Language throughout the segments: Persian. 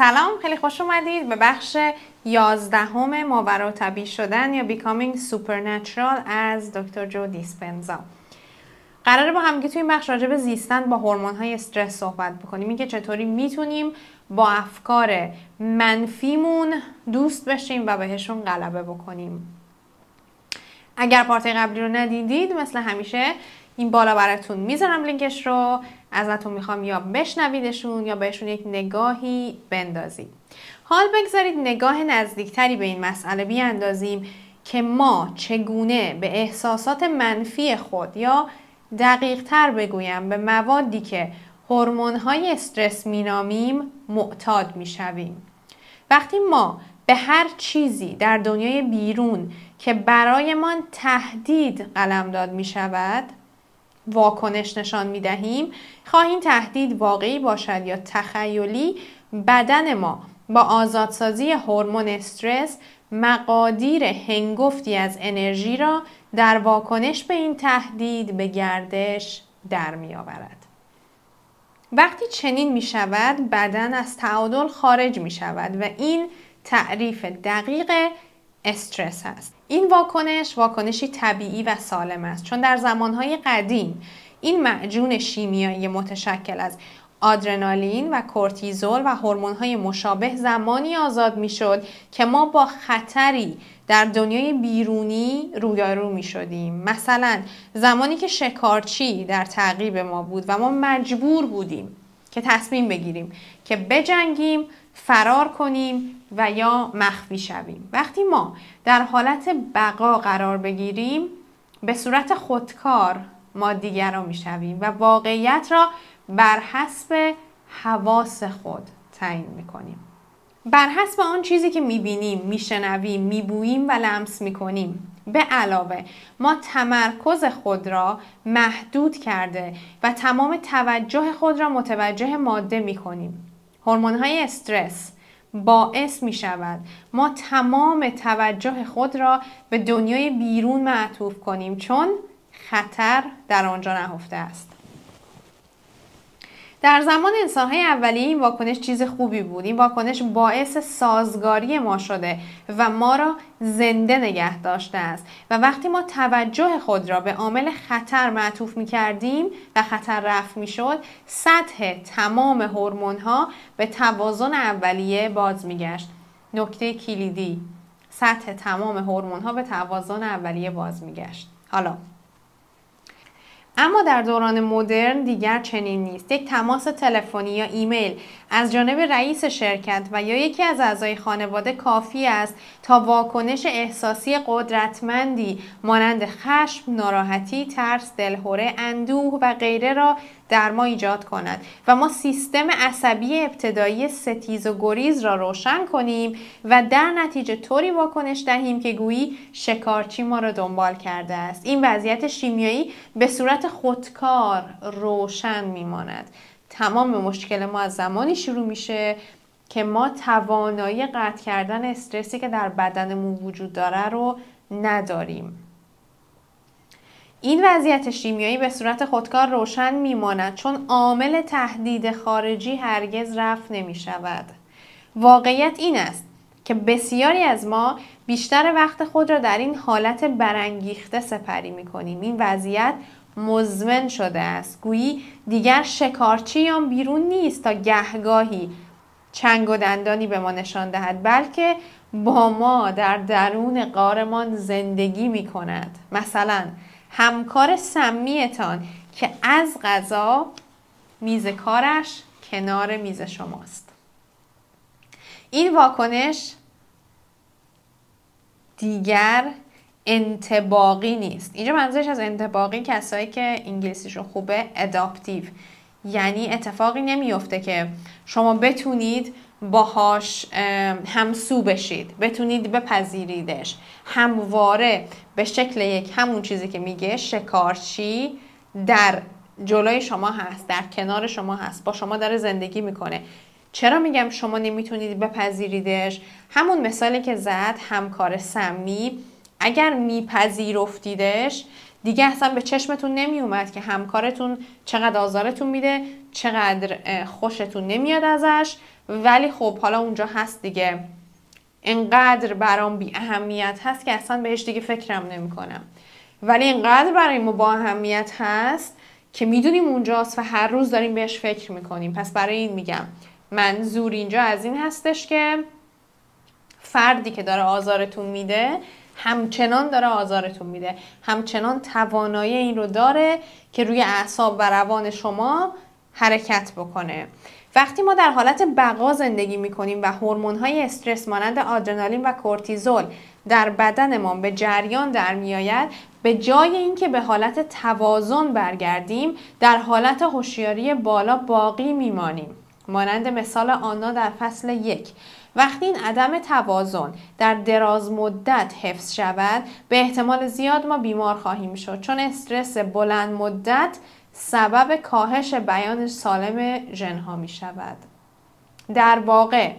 سلام خیلی خوش اومدید به بخش یازدهم ماورا طبیع شدن یا Becoming Supernatural از دکتر جو دیسپنزا قراره با همگی توی این بخش راجع به زیستن با هورمون های استرس صحبت بکنیم اینکه چطوری میتونیم با افکار منفیمون دوست بشیم و بهشون غلبه بکنیم اگر پارت قبلی رو ندیدید مثل همیشه این بالا براتون میذارم لینکش رو ازتون میخوام یا بشنویدشون یا بهشون یک نگاهی بندازید حال بگذارید نگاه نزدیکتری به این مسئله بیاندازیم که ما چگونه به احساسات منفی خود یا دقیق تر بگویم به موادی که هرمون های استرس مینامیم معتاد میشویم وقتی ما به هر چیزی در دنیای بیرون که برایمان تهدید قلمداد می واکنش نشان می دهیم خواه این تهدید واقعی باشد یا تخیلی بدن ما با آزادسازی هورمون استرس مقادیر هنگفتی از انرژی را در واکنش به این تهدید به گردش در می آورد. وقتی چنین می شود بدن از تعادل خارج می شود و این تعریف دقیق استرس هست این واکنش واکنشی طبیعی و سالم است چون در زمانهای قدیم این معجون شیمیایی متشکل از آدرنالین و کورتیزول و هورمون‌های مشابه زمانی آزاد میشد که ما با خطری در دنیای بیرونی رویارو می شدیم مثلا زمانی که شکارچی در تعقیب ما بود و ما مجبور بودیم که تصمیم بگیریم که بجنگیم فرار کنیم و یا مخفی شویم وقتی ما در حالت بقا قرار بگیریم به صورت خودکار ما دیگران میشویم و واقعیت را بر حسب حواس خود تعیین میکنیم بر حسب آن چیزی که میبینیم میشنویم میبوییم و لمس میکنیم به علاوه ما تمرکز خود را محدود کرده و تمام توجه خود را متوجه ماده میکنیم هرمون های استرس باعث می شود ما تمام توجه خود را به دنیای بیرون معطوف کنیم چون خطر در آنجا نهفته است در زمان انسانهای اولیه این واکنش چیز خوبی بود این واکنش باعث سازگاری ما شده و ما را زنده نگه داشته است و وقتی ما توجه خود را به عامل خطر معطوف می کردیم و خطر رفت می شد سطح تمام هرمون ها به توازن اولیه باز می گشت نکته کلیدی سطح تمام هرمون ها به توازن اولیه باز می گشت حالا اما در دوران مدرن دیگر چنین نیست یک تماس تلفنی یا ایمیل از جانب رئیس شرکت و یا یکی از اعضای خانواده کافی است تا واکنش احساسی قدرتمندی مانند خشم، ناراحتی، ترس، دلهوره، اندوه و غیره را در ما ایجاد کند و ما سیستم عصبی ابتدایی ستیز و گریز را روشن کنیم و در نتیجه طوری واکنش دهیم که گویی شکارچی ما را دنبال کرده است این وضعیت شیمیایی به صورت خودکار روشن میماند تمام مشکل ما از زمانی شروع میشه که ما توانایی قطع کردن استرسی که در بدنمون وجود داره رو نداریم این وضعیت شیمیایی به صورت خودکار روشن میماند چون عامل تهدید خارجی هرگز رفت نمی شود. واقعیت این است که بسیاری از ما بیشتر وقت خود را در این حالت برانگیخته سپری می کنیم. این وضعیت مزمن شده است گویی دیگر شکارچی هم بیرون نیست تا گهگاهی چنگ و دندانی به ما نشان دهد بلکه با ما در درون قارمان زندگی می کند مثلا همکار سمیتان که از غذا میز کارش کنار میز شماست این واکنش دیگر انتباقی نیست اینجا منظورش از انتباقی کسایی که انگلیسیشون خوبه اداپتیو یعنی اتفاقی نمیفته که شما بتونید باهاش همسو بشید بتونید بپذیریدش همواره به شکل یک همون چیزی که میگه شکارچی در جلوی شما هست در کنار شما هست با شما داره زندگی میکنه چرا میگم شما نمیتونید بپذیریدش همون مثالی که زد همکار سمی اگر میپذیرفتیدش دیگه اصلا به چشمتون نمیومد که همکارتون چقدر آزارتون میده چقدر خوشتون نمیاد ازش ولی خب حالا اونجا هست دیگه انقدر برام بی اهمیت هست که اصلا بهش دیگه فکرم نمیکنم ولی انقدر برای ما با اهمیت هست که میدونیم اونجاست و هر روز داریم بهش فکر میکنیم پس برای این میگم منظور اینجا از این هستش که فردی که داره آزارتون میده همچنان داره آزارتون میده همچنان توانایی این رو داره که روی اعصاب و روان شما حرکت بکنه وقتی ما در حالت بقا زندگی میکنیم و هورمون های استرس مانند آدرنالین و کورتیزول در ما به جریان در میآید به جای اینکه به حالت توازن برگردیم در حالت هوشیاری بالا باقی میمانیم مانند مثال آنا در فصل یک وقتی این عدم توازن در دراز مدت حفظ شود به احتمال زیاد ما بیمار خواهیم شد چون استرس بلند مدت سبب کاهش بیان سالم جنها می شود در واقع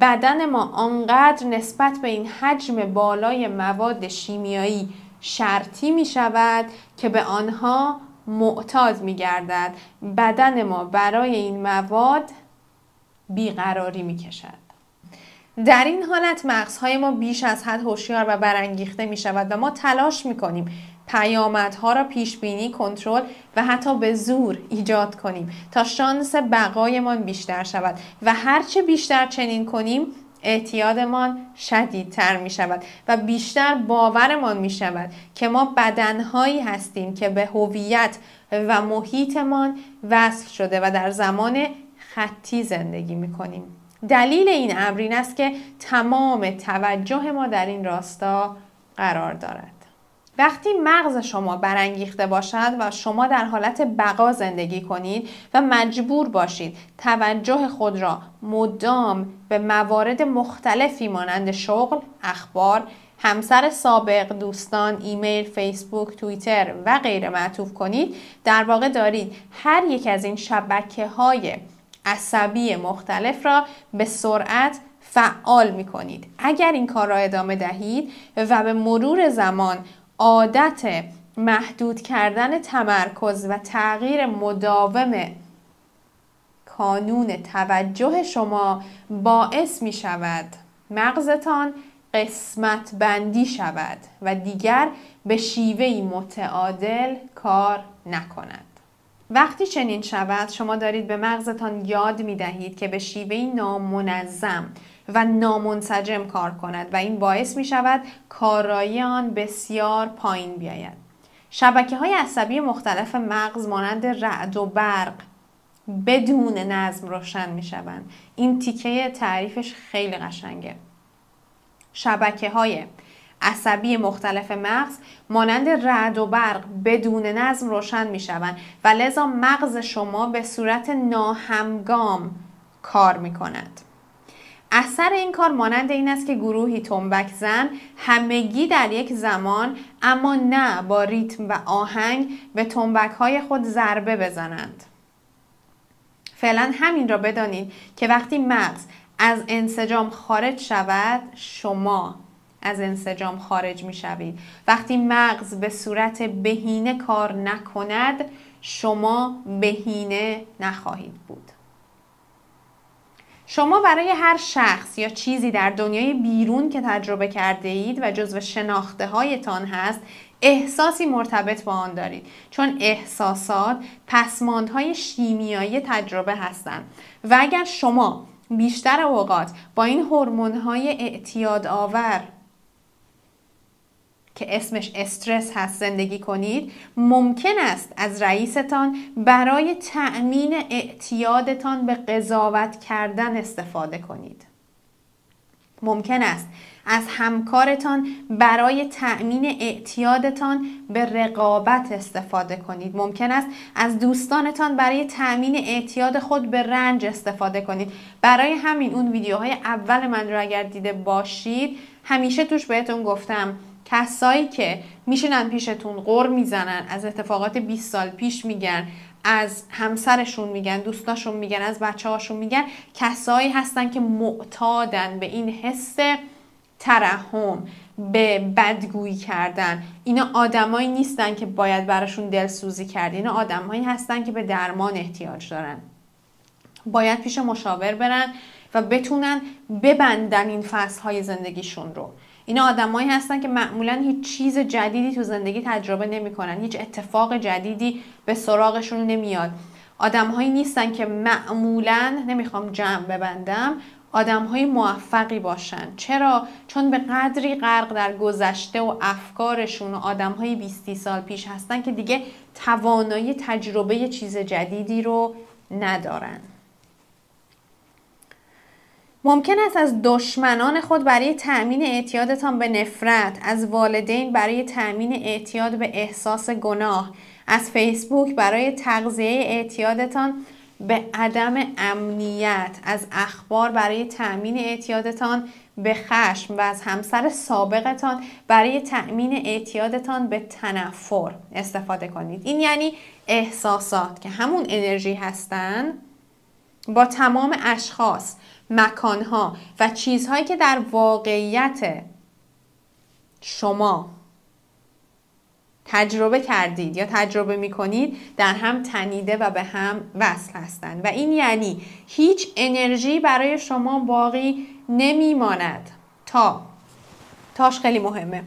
بدن ما آنقدر نسبت به این حجم بالای مواد شیمیایی شرطی می شود که به آنها معتاد می گردد بدن ما برای این مواد بیقراری می کشد در این حالت مغزهای ما بیش از حد هوشیار و برانگیخته می شود و ما تلاش می کنیم پیامدها را پیش بینی، کنترل و حتی به زور ایجاد کنیم تا شانس بقایمان بیشتر شود و هرچه بیشتر چنین کنیم اعتیادمان شدیدتر می شود و بیشتر باورمان می شود که ما بدنهایی هستیم که به هویت و محیطمان وصل شده و در زمان خطی زندگی می کنیم. دلیل این امر این است که تمام توجه ما در این راستا قرار دارد وقتی مغز شما برانگیخته باشد و شما در حالت بقا زندگی کنید و مجبور باشید توجه خود را مدام به موارد مختلفی مانند شغل، اخبار، همسر سابق، دوستان، ایمیل، فیسبوک، توییتر و غیره معطوف کنید در واقع دارید هر یک از این شبکه های عصبی مختلف را به سرعت فعال می کنید. اگر این کار را ادامه دهید و به مرور زمان عادت محدود کردن تمرکز و تغییر مداوم کانون توجه شما باعث می شود مغزتان قسمت بندی شود و دیگر به شیوهی متعادل کار نکند. وقتی چنین شود شما دارید به مغزتان یاد می دهید که به شیوهی نامنظم و نامنسجم کار کند و این باعث می شود کارایی آن بسیار پایین بیاید. شبکه های عصبی مختلف مغز مانند رعد و برق بدون نظم روشن می شوند. این تیکه تعریفش خیلی قشنگه. شبکه های عصبی مختلف مغز مانند رعد و برق بدون نظم روشن می شوند و لذا مغز شما به صورت ناهمگام کار می کند. اثر این کار مانند این است که گروهی تنبک زن همگی در یک زمان اما نه با ریتم و آهنگ به تنبک های خود ضربه بزنند. فعلا همین را بدانید که وقتی مغز از انسجام خارج شود شما از انسجام خارج می شوید وقتی مغز به صورت بهینه کار نکند شما بهینه نخواهید بود شما برای هر شخص یا چیزی در دنیای بیرون که تجربه کرده اید و جزو شناخته هایتان هست احساسی مرتبط با آن دارید چون احساسات های شیمیایی تجربه هستند و اگر شما بیشتر اوقات با این هورمون های اعتیاد آور که اسمش استرس هست زندگی کنید ممکن است از رئیستان برای تأمین اعتیادتان به قضاوت کردن استفاده کنید ممکن است از همکارتان برای تأمین اعتیادتان به رقابت استفاده کنید ممکن است از دوستانتان برای تأمین اعتیاد خود به رنج استفاده کنید برای همین اون ویدیوهای اول من رو اگر دیده باشید همیشه توش بهتون گفتم کسایی که میشینن پیشتون غور میزنن از اتفاقات 20 سال پیش میگن از همسرشون میگن دوستاشون میگن از بچه هاشون میگن کسایی هستن که معتادن به این حس ترحم به بدگویی کردن اینا آدمایی نیستن که باید براشون دلسوزی کرد اینا آدمهایی هستن که به درمان احتیاج دارن باید پیش مشاور برن و بتونن ببندن این های زندگیشون رو اینا آدمایی هستن که معمولا هیچ چیز جدیدی تو زندگی تجربه نمیکنن هیچ اتفاق جدیدی به سراغشون نمیاد آدمهایی نیستن که معمولا نمیخوام جمع ببندم آدم های موفقی باشن چرا؟ چون به قدری غرق در گذشته و افکارشون و آدم های 20 سال پیش هستن که دیگه توانایی تجربه چیز جدیدی رو ندارن ممکن است از دشمنان خود برای تأمین اعتیادتان به نفرت، از والدین برای تأمین اعتیاد به احساس گناه، از فیسبوک برای تغذیه اعتیادتان به عدم امنیت، از اخبار برای تأمین اعتیادتان به خشم و از همسر سابقتان برای تأمین اعتیادتان به تنفر استفاده کنید. این یعنی احساسات که همون انرژی هستند با تمام اشخاص مکانها و چیزهایی که در واقعیت شما تجربه کردید یا تجربه می کنید در هم تنیده و به هم وصل هستند و این یعنی هیچ انرژی برای شما باقی نمی ماند تا تاش خیلی مهمه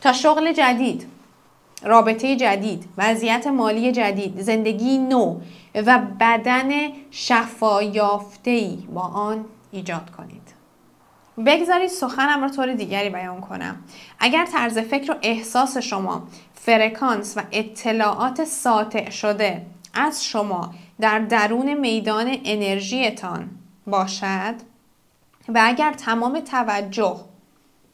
تا شغل جدید رابطه جدید وضعیت مالی جدید زندگی نو و بدن شفایافتهی با آن ایجاد کنید بگذارید سخنم را طور دیگری بیان کنم اگر طرز فکر و احساس شما فرکانس و اطلاعات ساطع شده از شما در درون میدان انرژیتان باشد و اگر تمام توجه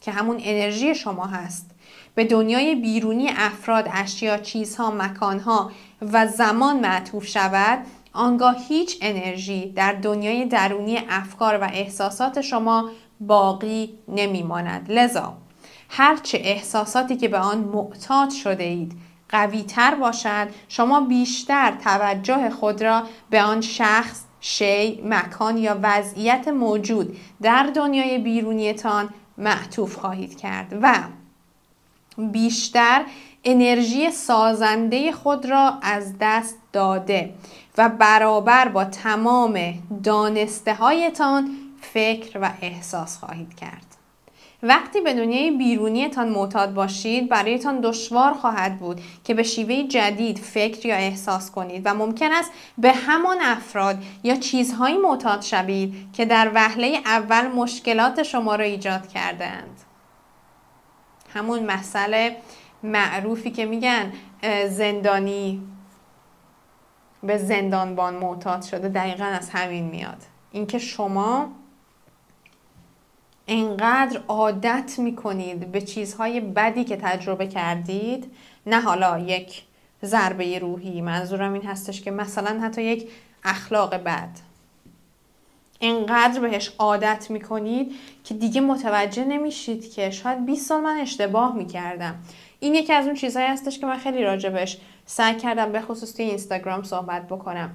که همون انرژی شما هست به دنیای بیرونی افراد، اشیا، چیزها، مکانها و زمان معطوف شود آنگاه هیچ انرژی در دنیای درونی افکار و احساسات شما باقی نمیماند لذا هرچه احساساتی که به آن معتاد شده اید تر باشد شما بیشتر توجه خود را به آن شخص شی، مکان یا وضعیت موجود در دنیای بیرونیتان معطوف خواهید کرد و بیشتر انرژی سازنده خود را از دست داده و برابر با تمام دانسته هایتان فکر و احساس خواهید کرد. وقتی به دنیای بیرونیتان معتاد باشید برایتان دشوار خواهد بود که به شیوه جدید فکر یا احساس کنید و ممکن است به همان افراد یا چیزهایی معتاد شوید که در وهله اول مشکلات شما را ایجاد کردهاند همون مسئله معروفی که میگن زندانی به زندانبان معتاد شده دقیقا از همین میاد اینکه شما انقدر عادت میکنید به چیزهای بدی که تجربه کردید نه حالا یک ضربه روحی منظورم این هستش که مثلا حتی یک اخلاق بد انقدر بهش عادت میکنید که دیگه متوجه نمیشید که شاید 20 سال من اشتباه میکردم این یکی از اون چیزهایی هستش که من خیلی راجبش سعی کردم به خصوص توی اینستاگرام صحبت بکنم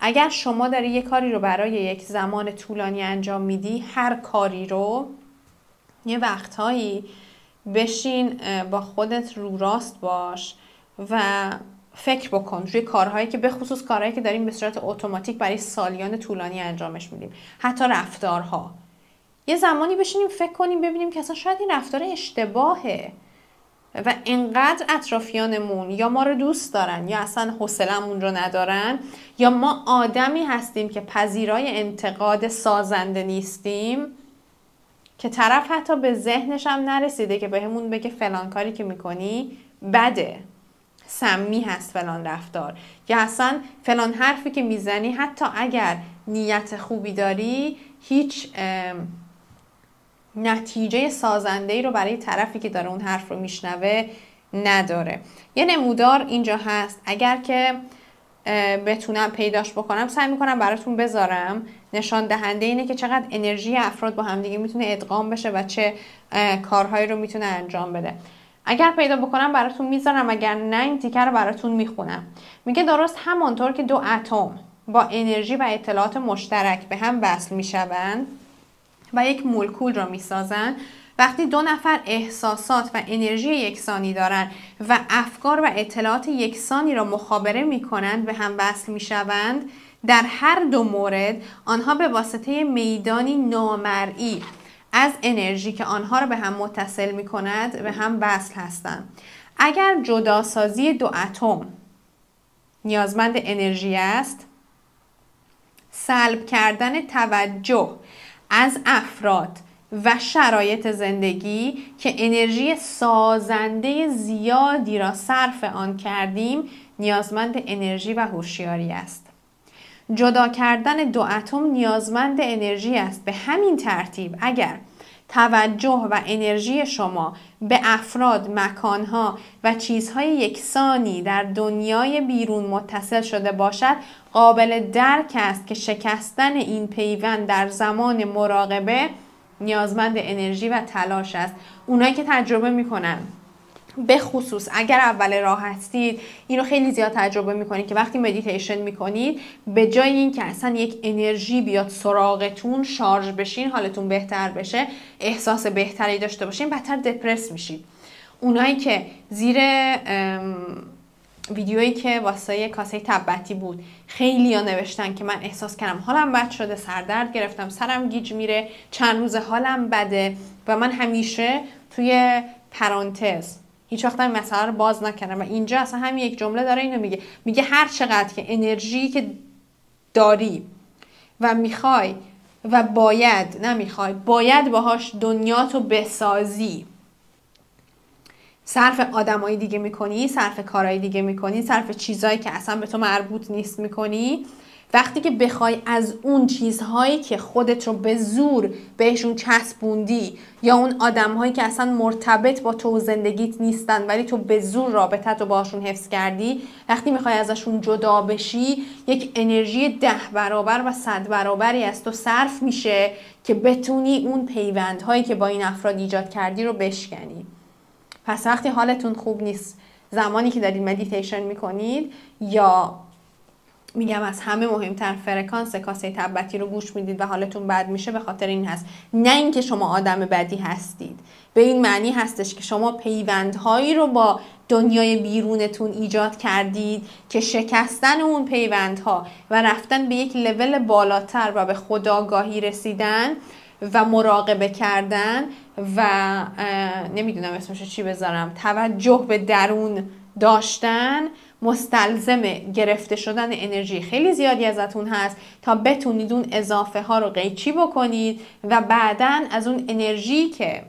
اگر شما داری یه کاری رو برای یک زمان طولانی انجام میدی هر کاری رو یه وقتهایی بشین با خودت رو راست باش و فکر بکن روی کارهایی که به خصوص کارهایی که داریم به صورت اتوماتیک برای سالیان طولانی انجامش میدیم حتی رفتارها یه زمانی بشینیم فکر کنیم ببینیم که اصلا شاید این رفتار اشتباهه و انقدر اطرافیانمون یا ما رو دوست دارن یا اصلا حوصلمون رو ندارن یا ما آدمی هستیم که پذیرای انتقاد سازنده نیستیم که طرف حتی به ذهنش هم نرسیده که بهمون به بگه فلان کاری که میکنی بده سمی هست فلان رفتار یا اصلا فلان حرفی که میزنی حتی اگر نیت خوبی داری هیچ نتیجه سازنده ای رو برای طرفی که داره اون حرف رو میشنوه نداره یه نمودار اینجا هست اگر که بتونم پیداش بکنم سعی میکنم براتون بذارم نشان دهنده اینه که چقدر انرژی افراد با همدیگه میتونه ادغام بشه و چه کارهایی رو میتونه انجام بده اگر پیدا بکنم براتون میذارم اگر نه این تیکه رو براتون میخونم میگه درست همانطور که دو اتم با انرژی و اطلاعات مشترک به هم وصل میشوند و یک مولکول را میسازند وقتی دو نفر احساسات و انرژی یکسانی دارند و افکار و اطلاعات یکسانی را مخابره می کنند به هم وصل می شوند در هر دو مورد آنها به واسطه میدانی نامرئی از انرژی که آنها را به هم متصل می کند به هم وصل هستند اگر جداسازی دو اتم نیازمند انرژی است سلب کردن توجه از افراد و شرایط زندگی که انرژی سازنده زیادی را صرف آن کردیم نیازمند انرژی و هوشیاری است جدا کردن دو اتم نیازمند انرژی است به همین ترتیب اگر توجه و انرژی شما به افراد، مکانها و چیزهای یکسانی در دنیای بیرون متصل شده باشد قابل درک است که شکستن این پیوند در زمان مراقبه نیازمند انرژی و تلاش است اونایی که تجربه میکنن به خصوص اگر اول راه هستید اینو خیلی زیاد تجربه میکنید که وقتی مدیتیشن میکنید به جای اینکه اصلا یک انرژی بیاد سراغتون شارژ بشین حالتون بهتر بشه احساس بهتری داشته باشین بدتر دپرس میشید اونایی که زیر ویدیویی که واسه کاسه تبتی بود خیلی ها نوشتن که من احساس کردم حالم بد شده سردرد گرفتم سرم گیج میره چند روز حالم بده و من همیشه توی پرانتز هیچ وقت این مسئله رو باز نکردم و اینجا اصلا همین یک جمله داره اینو میگه میگه هر چقدر که انرژی که داری و میخوای و باید نمیخوای باید باهاش تو بسازی صرف آدمای دیگه میکنی صرف کارهای دیگه میکنی صرف چیزایی که اصلا به تو مربوط نیست میکنی وقتی که بخوای از اون چیزهایی که خودت رو به زور بهشون چسبوندی یا اون آدمهایی که اصلا مرتبط با تو و زندگیت نیستن ولی تو به زور رابطت رو باشون حفظ کردی وقتی میخوای ازشون جدا بشی یک انرژی ده برابر و صد برابری از تو صرف میشه که بتونی اون پیوندهایی که با این افراد ایجاد کردی رو بشکنی پس وقتی حالتون خوب نیست زمانی که دارید مدیتیشن میکنید یا میگم از همه مهمتر فرکانس کاسه تبتی رو گوش میدید و حالتون بد میشه به خاطر این هست نه اینکه شما آدم بدی هستید به این معنی هستش که شما پیوندهایی رو با دنیای بیرونتون ایجاد کردید که شکستن اون پیوندها و رفتن به یک لول بالاتر و به خداگاهی رسیدن و مراقبه کردن و نمیدونم اسمش چی بذارم توجه به درون داشتن مستلزم گرفته شدن انرژی خیلی زیادی ازتون هست تا بتونید اون اضافه ها رو قیچی بکنید و بعدا از اون انرژی که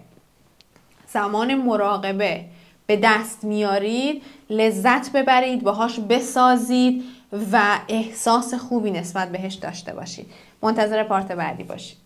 زمان مراقبه به دست میارید لذت ببرید باهاش بسازید و احساس خوبی نسبت بهش داشته باشید منتظر پارت بعدی باشید